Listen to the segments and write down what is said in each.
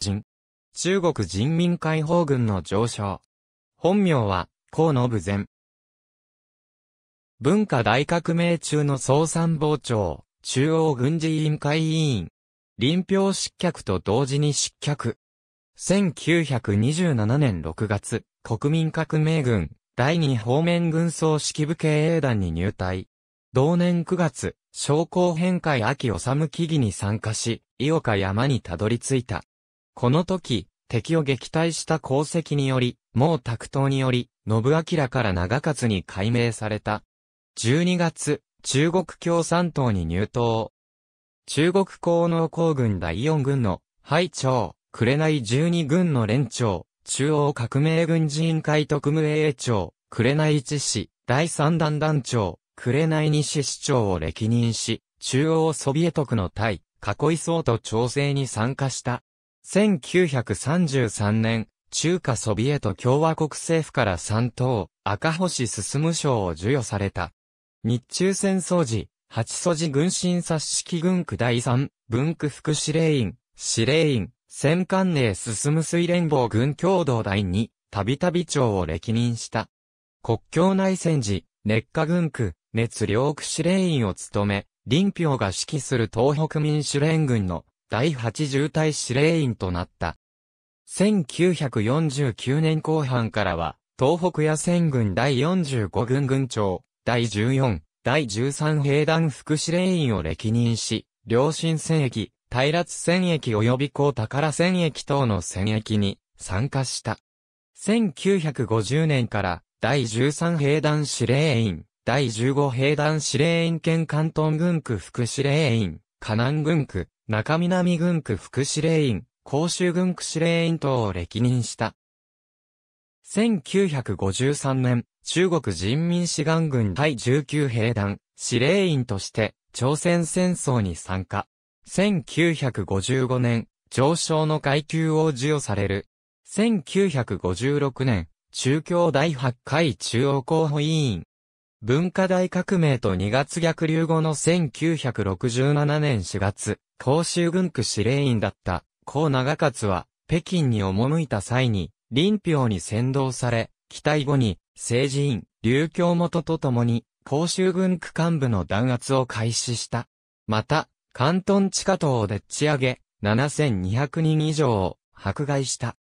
人。中国人民解放軍の上昇。本名は、河野部前。文化大革命中の総参謀長、中央軍事委員会委員。林票失脚と同時に失脚。1927年6月、国民革命軍、第二方面軍総指揮部経営団に入隊。同年9月、商工変会秋治木々に参加し、伊岡山にたどり着いた。この時、敵を撃退した功績により、毛沢東により、信明から長勝に改名された。12月、中国共産党に入党。中国高能工軍第4軍の、拝長、紅12軍の連長、中央革命軍事委員会特務営長、紅一市、第3弾団長、紅西市長を歴任し、中央ソビエト区の対、囲い層と調整に参加した。1933年、中華ソビエト共和国政府から3等、赤星進賞を授与された。日中戦争時、八祖寺軍神察式軍区第3、文区副司令員、司令員、戦艦令進水連合軍共同第2、たびたび長を歴任した。国境内戦時、熱火軍区、熱両区司令員を務め、林彪が指揮する東北民主連軍の第8重隊司令員となった。1949年後半からは、東北野戦軍第45軍軍長、第14、第13兵団副司令員を歴任し、両親戦役、対立戦役及び高宝戦役等の戦役に参加した。1950年から第13兵団司令員、第15兵団司令員兼関東軍区副司令員、河南軍区、中南軍区副司令員、甲州軍区司令員等を歴任した。1953年、中国人民志願軍第19兵団、司令員として、朝鮮戦争に参加。1955年、上昇の階級を授与される。1956年、中共第8回中央候補委員、文化大革命と2月逆流後の1967年4月、広州軍区司令員だった、高長勝は、北京に赴いた際に、林彪に先導され、期待後に、政治院、劉京元と共に、広州軍区幹部の弾圧を開始した。また、関東地下島をでっち上げ、7200人以上を迫害した。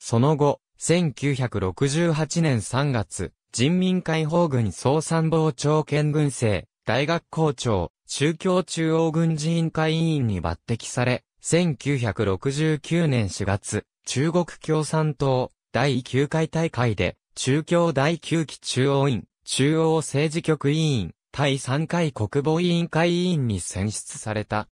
その後、1968年3月、人民解放軍総参謀長兼軍政、大学校長、中共中央軍事委員会委員に抜擢され、1969年4月、中国共産党第9回大会で、中共第9期中央委員、中央政治局委員、第3回国防委員会委員に選出された。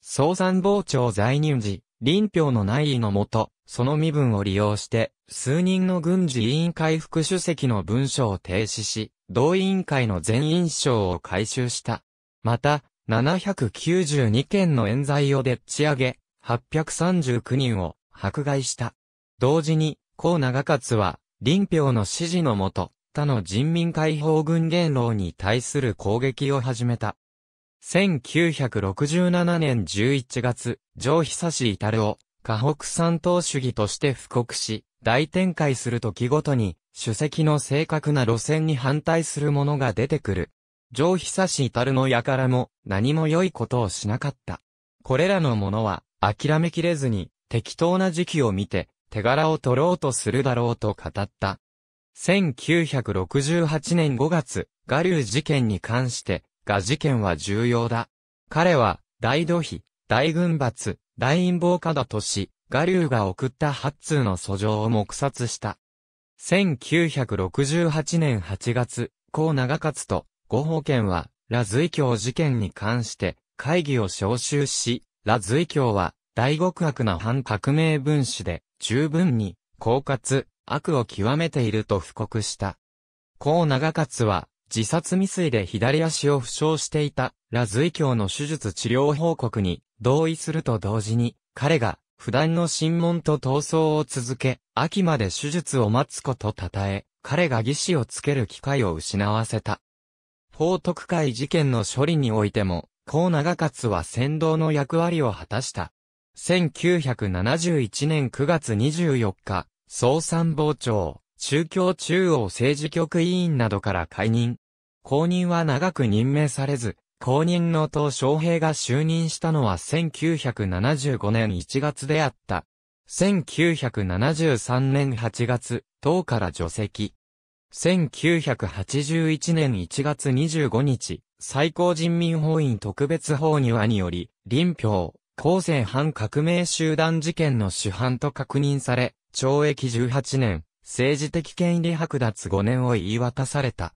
総参謀長在任時、林氷の内意のもと、その身分を利用して、数人の軍事委員会副主席の文書を停止し、同委員会の全員賞を回収した。また、792件の冤罪をでっち上げ、839人を迫害した。同時に、高長勝は、林氷の指示のもと、他の人民解放軍元老に対する攻撃を始めた。1967年11月、上久志至るを、河北三党主義として布告し、大展開する時ごとに、主席の正確な路線に反対するものが出てくる。上久志至るの輩も、何も良いことをしなかった。これらのものは、諦めきれずに、適当な時期を見て、手柄を取ろうとするだろうと語った。1968年5月、ガリュー事件に関して、が事件は重要だ。彼は、大土肥、大軍閥、大陰謀家だとし、ガリューが送った八通の訴状を黙殺した。1968年8月、高長勝と、五保県は、ラズイ教事件に関して、会議を招集し、ラズイ教は、大極悪な反革命分子で、十分に、狡猾、悪を極めていると布告した。高長勝は、自殺未遂で左足を負傷していた、ラズイ教の手術治療報告に同意すると同時に、彼が、普段の審問と闘争を続け、秋まで手術を待つこと称え、彼が義士をつける機会を失わせた。法徳会事件の処理においても、高長勝は先導の役割を果たした。1971年9月24日、総参謀長、宗教中央政治局委員などから解任、後任は長く任命されず、後任の党昌平が就任したのは1975年1月であった。1973年8月、党から除籍。1981年1月25日、最高人民法院特別法にはにより、林票、後世反革命集団事件の主犯と確認され、懲役18年、政治的権利剥奪5年を言い渡された。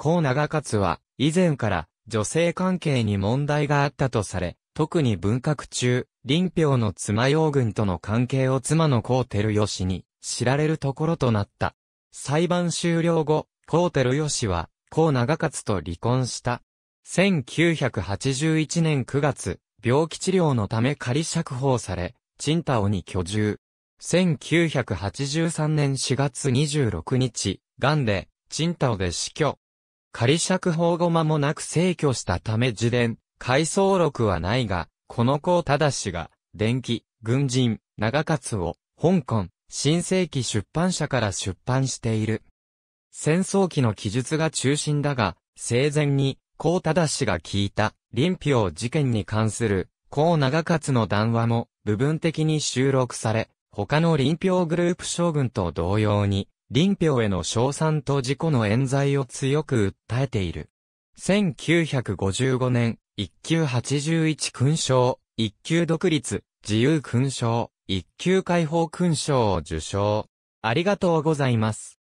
高長勝は、以前から、女性関係に問題があったとされ、特に文革中、林彪の妻養軍との関係を妻の高照義に知られるところとなった。裁判終了後、高照義は、高長勝と離婚した。1981年9月、病気治療のため仮釈放され、陳ンに居住。1983年4月26日、癌で、陳ンで死去。仮釈放後間もなく逝去したため自伝、回想録はないが、この子忠氏が、電気、軍人、長勝を、香港、新世紀出版社から出版している。戦争期の記述が中心だが、生前に、高忠氏が聞いた、林氷事件に関する、高長勝の談話も、部分的に収録され、他の林氷グループ将軍と同様に、林表への称賛と自己の冤罪を強く訴えている。1955年、一級81勲章、一級独立、自由勲章、一級解放勲章を受章。ありがとうございます。